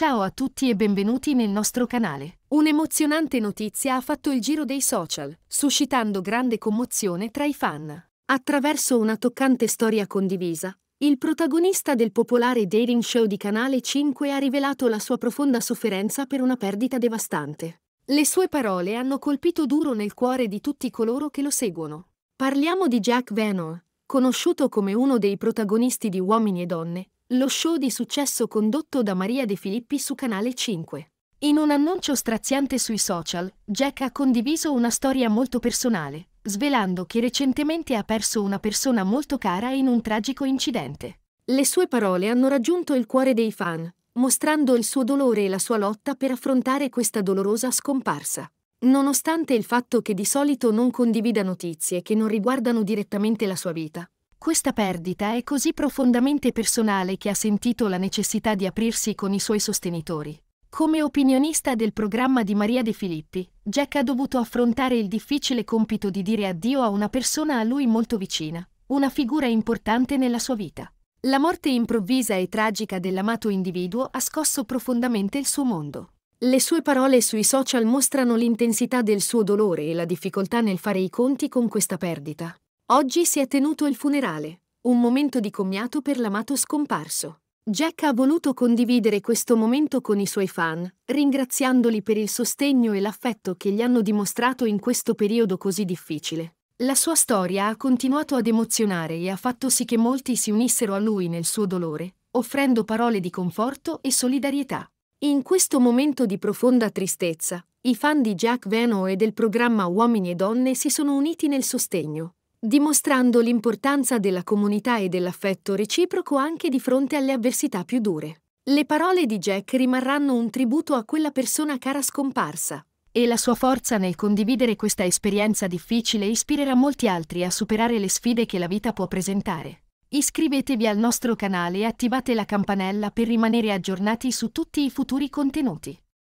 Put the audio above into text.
Ciao a tutti e benvenuti nel nostro canale. Un'emozionante notizia ha fatto il giro dei social, suscitando grande commozione tra i fan. Attraverso una toccante storia condivisa, il protagonista del popolare dating show di Canale 5 ha rivelato la sua profonda sofferenza per una perdita devastante. Le sue parole hanno colpito duro nel cuore di tutti coloro che lo seguono. Parliamo di Jack Venor, conosciuto come uno dei protagonisti di Uomini e Donne, lo show di successo condotto da Maria De Filippi su Canale 5. In un annuncio straziante sui social, Jack ha condiviso una storia molto personale, svelando che recentemente ha perso una persona molto cara in un tragico incidente. Le sue parole hanno raggiunto il cuore dei fan, mostrando il suo dolore e la sua lotta per affrontare questa dolorosa scomparsa. Nonostante il fatto che di solito non condivida notizie che non riguardano direttamente la sua vita, questa perdita è così profondamente personale che ha sentito la necessità di aprirsi con i suoi sostenitori. Come opinionista del programma di Maria De Filippi, Jack ha dovuto affrontare il difficile compito di dire addio a una persona a lui molto vicina, una figura importante nella sua vita. La morte improvvisa e tragica dell'amato individuo ha scosso profondamente il suo mondo. Le sue parole sui social mostrano l'intensità del suo dolore e la difficoltà nel fare i conti con questa perdita. Oggi si è tenuto il funerale, un momento di commiato per l'amato scomparso. Jack ha voluto condividere questo momento con i suoi fan, ringraziandoli per il sostegno e l'affetto che gli hanno dimostrato in questo periodo così difficile. La sua storia ha continuato ad emozionare e ha fatto sì che molti si unissero a lui nel suo dolore, offrendo parole di conforto e solidarietà. In questo momento di profonda tristezza, i fan di Jack Veno e del programma Uomini e Donne si sono uniti nel sostegno, dimostrando l'importanza della comunità e dell'affetto reciproco anche di fronte alle avversità più dure. Le parole di Jack rimarranno un tributo a quella persona cara scomparsa, e la sua forza nel condividere questa esperienza difficile ispirerà molti altri a superare le sfide che la vita può presentare. Iscrivetevi al nostro canale e attivate la campanella per rimanere aggiornati su tutti i futuri contenuti.